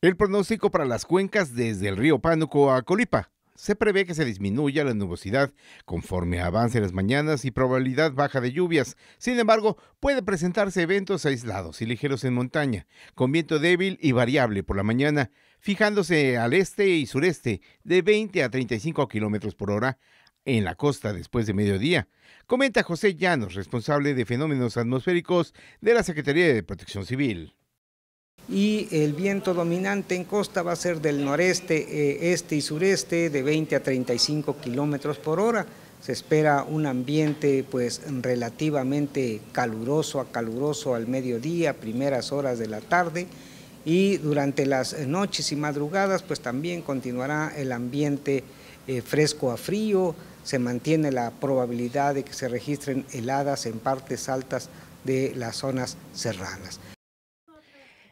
El pronóstico para las cuencas desde el río Pánuco a Colipa. Se prevé que se disminuya la nubosidad conforme avance las mañanas y probabilidad baja de lluvias. Sin embargo, puede presentarse eventos aislados y ligeros en montaña, con viento débil y variable por la mañana, fijándose al este y sureste de 20 a 35 kilómetros por hora en la costa después de mediodía. Comenta José Llanos, responsable de fenómenos atmosféricos de la Secretaría de Protección Civil y el viento dominante en costa va a ser del noreste, eh, este y sureste de 20 a 35 kilómetros por hora. Se espera un ambiente pues relativamente caluroso a caluroso al mediodía, primeras horas de la tarde y durante las noches y madrugadas pues también continuará el ambiente eh, fresco a frío, se mantiene la probabilidad de que se registren heladas en partes altas de las zonas serranas.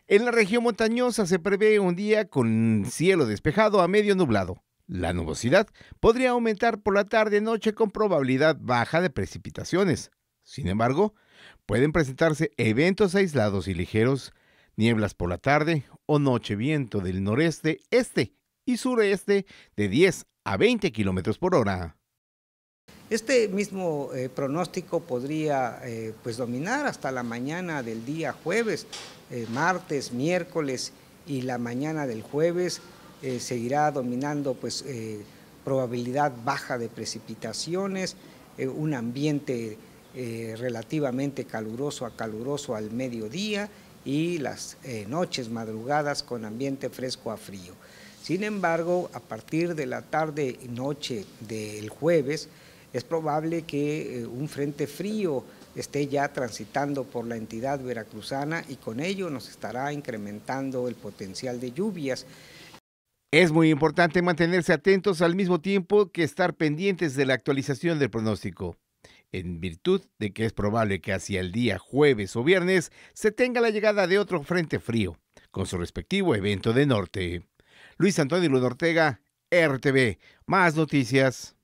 En la región montañosa se prevé un día con cielo despejado a medio nublado. La nubosidad podría aumentar por la tarde-noche con probabilidad baja de precipitaciones. Sin embargo, pueden presentarse eventos aislados y ligeros, nieblas por la tarde o noche viento del noreste, este y sureste de 10 a 20 kilómetros por hora. Este mismo eh, pronóstico podría eh, pues, dominar hasta la mañana del día jueves, eh, martes, miércoles y la mañana del jueves seguirá dominando pues probabilidad baja de precipitaciones, un ambiente relativamente caluroso a caluroso al mediodía y las noches madrugadas con ambiente fresco a frío. Sin embargo, a partir de la tarde y noche del jueves, es probable que eh, un frente frío esté ya transitando por la entidad veracruzana y con ello nos estará incrementando el potencial de lluvias. Es muy importante mantenerse atentos al mismo tiempo que estar pendientes de la actualización del pronóstico, en virtud de que es probable que hacia el día jueves o viernes se tenga la llegada de otro frente frío, con su respectivo evento de norte. Luis Antonio Luna Ortega, RTV, más noticias.